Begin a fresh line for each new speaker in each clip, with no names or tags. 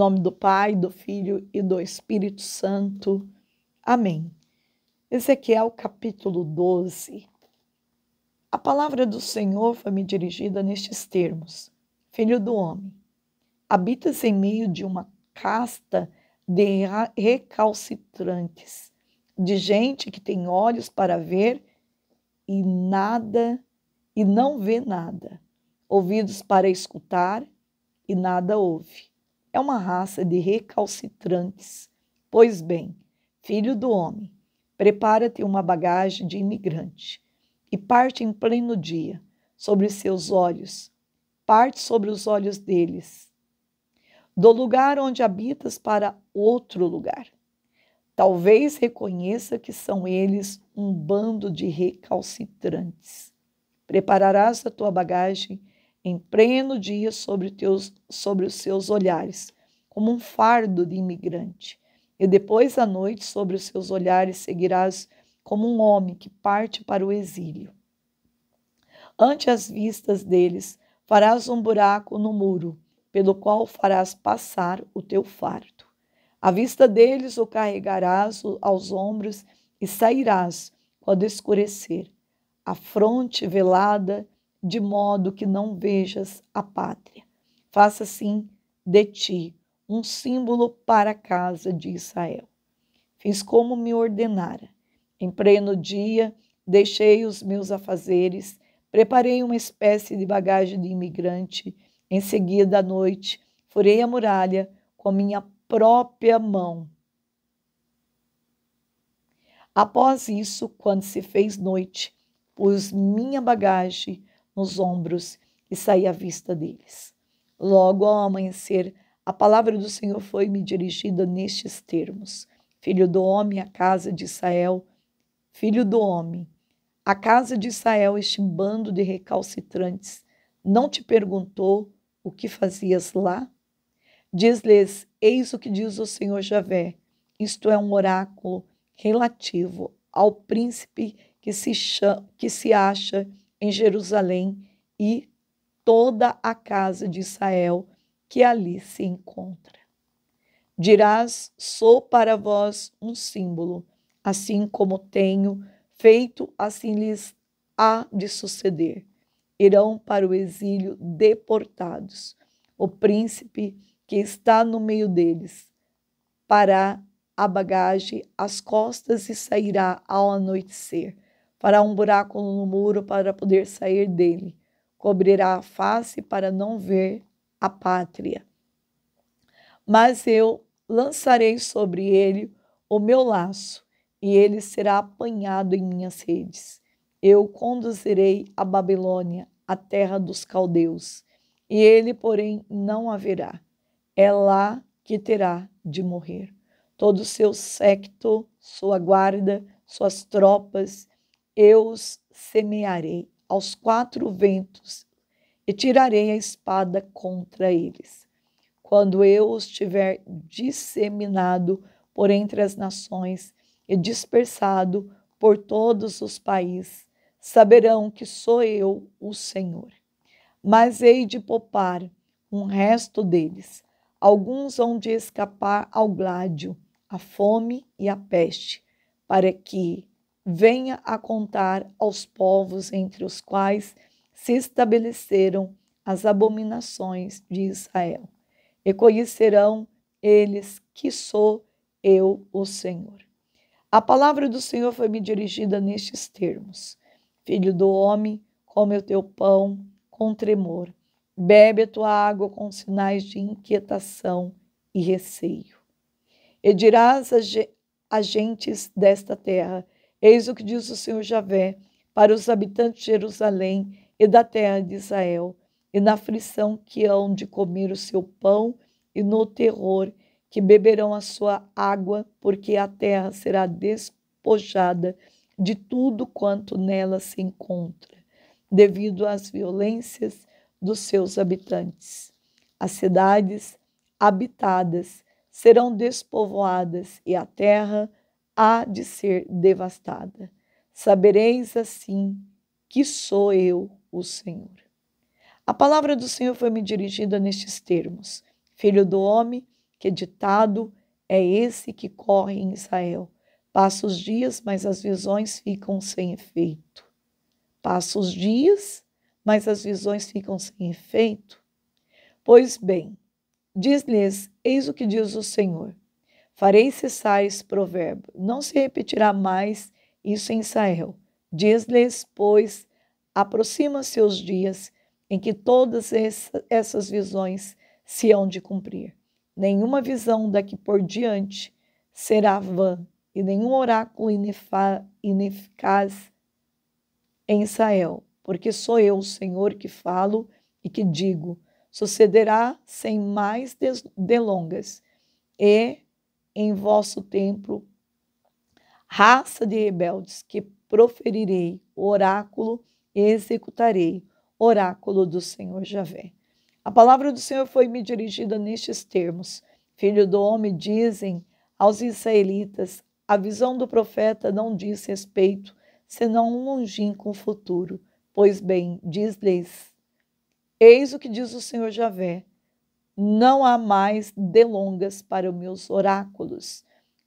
nome do Pai, do Filho e do Espírito Santo. Amém. Ezequiel capítulo 12. A palavra do Senhor foi me dirigida nestes termos: Filho do homem, habitas em meio de uma casta de recalcitrantes, de gente que tem olhos para ver e nada e não vê nada, ouvidos para escutar e nada ouve é uma raça de recalcitrantes. Pois bem, filho do homem, prepara-te uma bagagem de imigrante e parte em pleno dia sobre seus olhos, parte sobre os olhos deles, do lugar onde habitas para outro lugar. Talvez reconheça que são eles um bando de recalcitrantes. Prepararás a tua bagagem em pleno dia sobre, teus, sobre os seus olhares, como um fardo de imigrante. E depois à noite sobre os seus olhares seguirás como um homem que parte para o exílio. Ante as vistas deles, farás um buraco no muro, pelo qual farás passar o teu fardo. À vista deles o carregarás aos ombros e sairás quando escurecer. A fronte velada de modo que não vejas a pátria. Faça assim de ti um símbolo para a casa de Israel. Fiz como me ordenara. Em pleno dia, deixei os meus afazeres, preparei uma espécie de bagagem de imigrante. Em seguida, à noite, furei a muralha com a minha própria mão. Após isso, quando se fez noite, pus minha bagagem nos ombros e saí à vista deles. Logo ao amanhecer, a palavra do Senhor foi-me dirigida nestes termos: Filho do homem, a casa de Israel, filho do homem, a casa de Israel, este bando de recalcitrantes, não te perguntou o que fazias lá? Diz-lhes: Eis o que diz o Senhor Javé. Isto é um oráculo relativo ao príncipe que se, chama, que se acha em Jerusalém e toda a casa de Israel que ali se encontra. Dirás: Sou para vós um símbolo, assim como tenho feito, assim lhes há de suceder. Irão para o exílio deportados. O príncipe que está no meio deles Parará a bagagem às costas e sairá ao anoitecer fará um buraco no muro para poder sair dele, cobrirá a face para não ver a pátria. Mas eu lançarei sobre ele o meu laço, e ele será apanhado em minhas redes. Eu conduzirei a Babilônia, a terra dos caldeus, e ele, porém, não haverá. É lá que terá de morrer. Todo o seu séquito, sua guarda, suas tropas eu os semearei aos quatro ventos e tirarei a espada contra eles. Quando eu os tiver disseminado por entre as nações e dispersado por todos os países, saberão que sou eu o Senhor. Mas hei de poupar um resto deles. Alguns hão de escapar ao gládio, à fome e à peste, para que venha a contar aos povos entre os quais se estabeleceram as abominações de Israel. E conhecerão eles que sou eu, o Senhor. A palavra do Senhor foi me dirigida nestes termos: Filho do homem, come o teu pão com tremor, bebe a tua água com sinais de inquietação e receio. E dirás a gentes desta terra: Eis o que diz o Senhor Javé para os habitantes de Jerusalém e da terra de Israel, e na aflição que hão de comer o seu pão, e no terror que beberão a sua água, porque a terra será despojada de tudo quanto nela se encontra, devido às violências dos seus habitantes. As cidades habitadas serão despovoadas e a terra há de ser devastada. Sabereis assim que sou eu o Senhor. A palavra do Senhor foi me dirigida nestes termos: Filho do homem, que ditado é esse que corre em Israel? Passa os dias, mas as visões ficam sem efeito. Passa os dias, mas as visões ficam sem efeito. Pois bem, diz-lhes: Eis o que diz o Senhor: Farei cessar esse provérbio. Não se repetirá mais isso em Israel. Diz-lhes, pois, aproxima-se os dias em que todas essas visões se hão de cumprir. Nenhuma visão daqui por diante será vã, e nenhum oráculo ineficaz em Israel, porque sou eu, o Senhor, que falo e que digo: sucederá sem mais delongas, e em vosso templo, raça de rebeldes, que proferirei oráculo e executarei oráculo do Senhor Javé. A palavra do Senhor foi me dirigida nestes termos: Filho do homem, dizem aos israelitas, a visão do profeta não diz respeito senão um longínquo futuro. Pois bem, diz-lhes: Eis o que diz o Senhor Javé, não há mais delongas para os meus oráculos.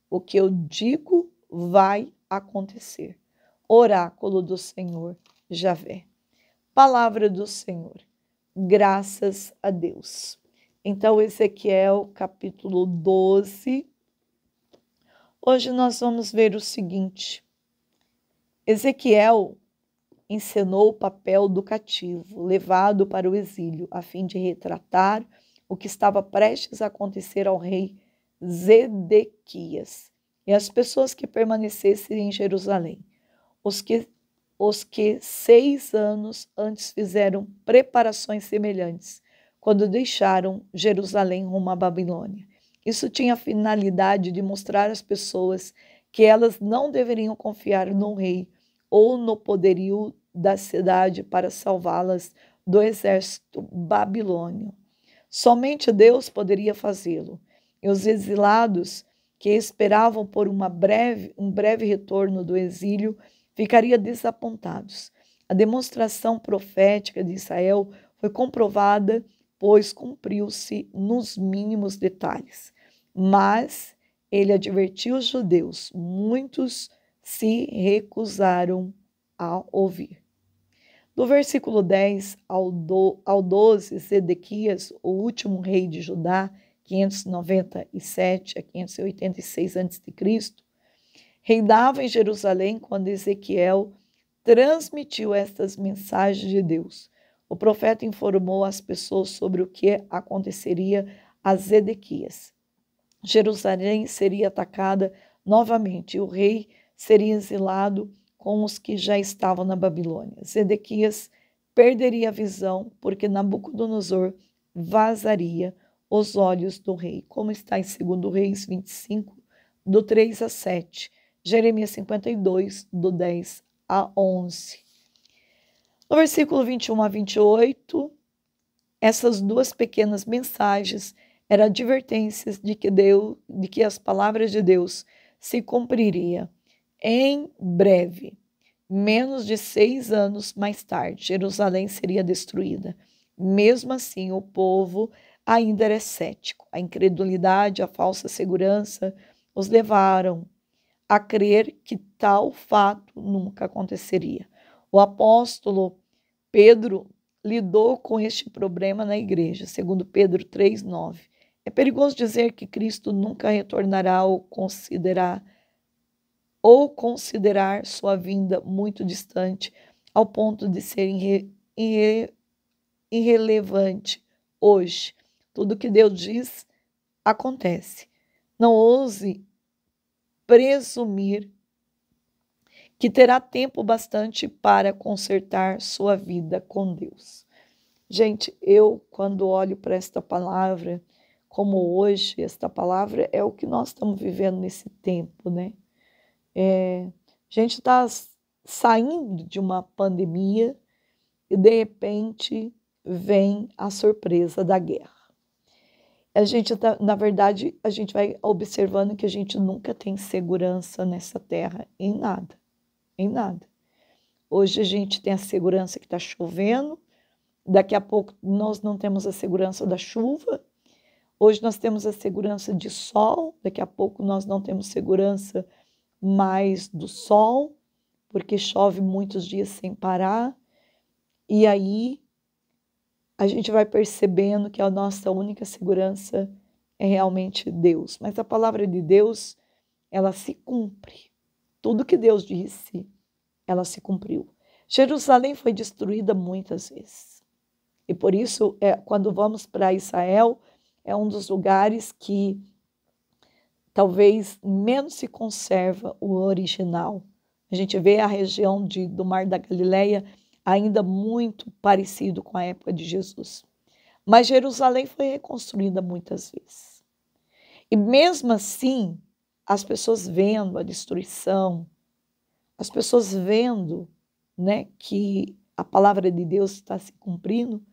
O que eu digo vai acontecer. Oráculo do Senhor Javé. Palavra do Senhor. Graças a Deus. Então, Ezequiel capítulo 12. Hoje nós vamos ver o seguinte. Ezequiel encenou o papel do cativo levado para o exílio, a fim de retratar o que estava prestes a acontecer ao rei Zedequias e às pessoas que permanecessem em Jerusalém, os que, os que seis anos antes fizeram preparações semelhantes, quando deixaram Jerusalém rumo à Babilônia. Isso tinha a finalidade de mostrar às pessoas que elas não deveriam confiar no rei ou no poderio da cidade para salvá-las do exército babilônio. Somente Deus poderia fazê-lo. E os exilados que esperavam por uma breve, um breve retorno do exílio ficariam desapontados. A demonstração profética de Israel foi comprovada, pois cumpriu-se nos mínimos detalhes. Mas ele advertiu os judeus, muitos se recusaram a ouvir. Do versículo 10 ao, do, ao 12, Zedequias, o último rei de Judá, 597 a 586 a.C., reinava em Jerusalém quando Ezequiel transmitiu estas mensagens de Deus. O profeta informou as pessoas sobre o que aconteceria a Zedequias. Jerusalém seria atacada novamente e o rei seria exilado com os que já estavam na Babilônia. Zedequias perderia a visão, porque Nabucodonosor vazaria os olhos do rei, como está em 2 Reis 25, do 3 a 7, Jeremias 52, do 10 a 11. No versículo 21 a 28, essas duas pequenas mensagens eram advertências de que, Deus, de que as palavras de Deus se cumpriria. Em breve, menos de seis anos mais tarde, Jerusalém seria destruída. Mesmo assim, o povo ainda era cético. A incredulidade, a falsa segurança os levaram a crer que tal fato nunca aconteceria. O apóstolo Pedro lidou com este problema na igreja, segundo Pedro 3:9. É perigoso dizer que Cristo nunca retornará ou considerar ou considerar sua vinda muito distante ao ponto de ser irre, irre, irrelevante hoje. Tudo que Deus diz acontece. Não ouse presumir que terá tempo bastante para consertar sua vida com Deus. Gente, eu quando olho para esta palavra, como hoje, esta palavra é o que nós estamos vivendo nesse tempo, né? É, a gente está saindo de uma pandemia e de repente vem a surpresa da guerra. A gente, tá, na verdade, a gente vai observando que a gente nunca tem segurança nessa terra em nada, em nada. Hoje a gente tem a segurança que está chovendo, daqui a pouco nós não temos a segurança da chuva, hoje nós temos a segurança de sol, daqui a pouco nós não temos segurança mais do sol, porque chove muitos dias sem parar, e aí a gente vai percebendo que a nossa única segurança é realmente Deus. Mas a palavra de Deus, ela se cumpre. Tudo que Deus disse, ela se cumpriu. Jerusalém foi destruída muitas vezes. E por isso, é, quando vamos para Israel, é um dos lugares que talvez menos se conserva o original. A gente vê a região de, do Mar da Galileia ainda muito parecido com a época de Jesus. Mas Jerusalém foi reconstruída muitas vezes. E mesmo assim, as pessoas vendo a destruição, as pessoas vendo né, que a palavra de Deus está se cumprindo,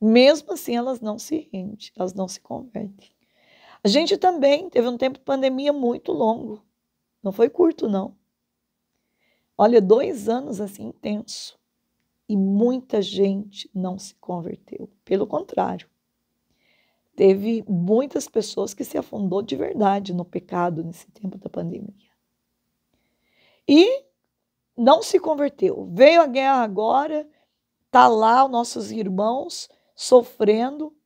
mesmo assim elas não se rendem, elas não se convertem. A gente também teve um tempo de pandemia muito longo. Não foi curto, não. Olha, dois anos assim intenso. E muita gente não se converteu. Pelo contrário, teve muitas pessoas que se afundou de verdade no pecado nesse tempo da pandemia. E não se converteu. Veio a guerra agora, tá lá os nossos irmãos sofrendo,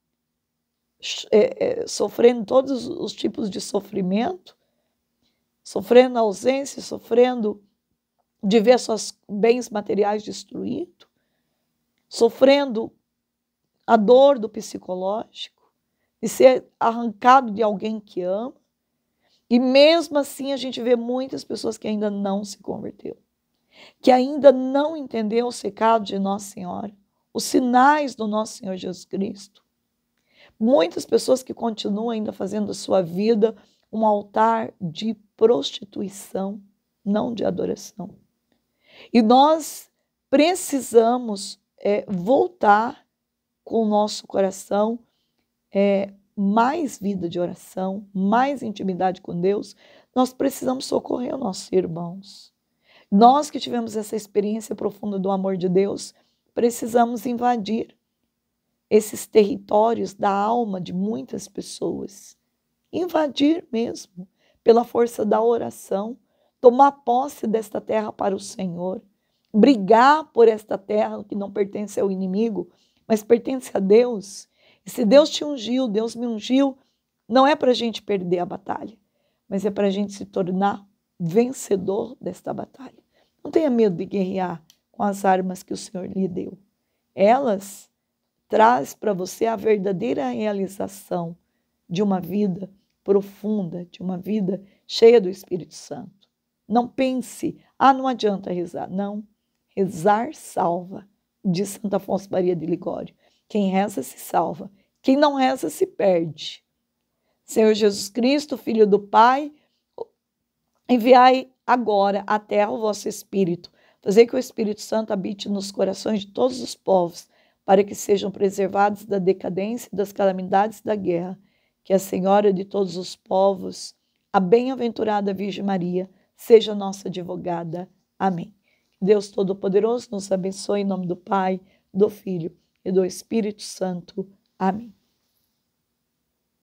é, é, sofrendo todos os tipos de sofrimento, sofrendo ausência, sofrendo de ver seus bens materiais destruídos, sofrendo a dor do psicológico, de ser arrancado de alguém que ama. E mesmo assim a gente vê muitas pessoas que ainda não se converteu, que ainda não entendeu o secado de Nossa Senhora, os sinais do nosso Senhor Jesus Cristo muitas pessoas que continuam ainda fazendo a sua vida um altar de prostituição, não de adoração. E nós precisamos é, voltar com o nosso coração é, mais vida de oração, mais intimidade com Deus. Nós precisamos socorrer os nossos irmãos. Nós que tivemos essa experiência profunda do amor de Deus, precisamos invadir esses territórios da alma de muitas pessoas. Invadir mesmo, pela força da oração, tomar posse desta terra para o Senhor, brigar por esta terra que não pertence ao inimigo, mas pertence a Deus. E se Deus te ungiu, Deus me ungiu, não é para a gente perder a batalha, mas é para a gente se tornar vencedor desta batalha. Não tenha medo de guerrear com as armas que o Senhor lhe deu. Elas traz para você a verdadeira realização de uma vida profunda, de uma vida cheia do Espírito Santo. Não pense, ah, não adianta rezar. Não, rezar salva, diz Santa Afonso Maria de Ligório. Quem reza se salva, quem não reza se perde. Senhor Jesus Cristo, Filho do Pai, enviai agora à terra o vosso Espírito, fazer que o Espírito Santo habite nos corações de todos os povos para que sejam preservados da decadência e das calamidades da guerra. Que a Senhora de todos os povos, a bem-aventurada Virgem Maria, seja nossa advogada. Amém. Deus Todo-Poderoso nos abençoe em nome do Pai, do Filho e do Espírito Santo. Amém.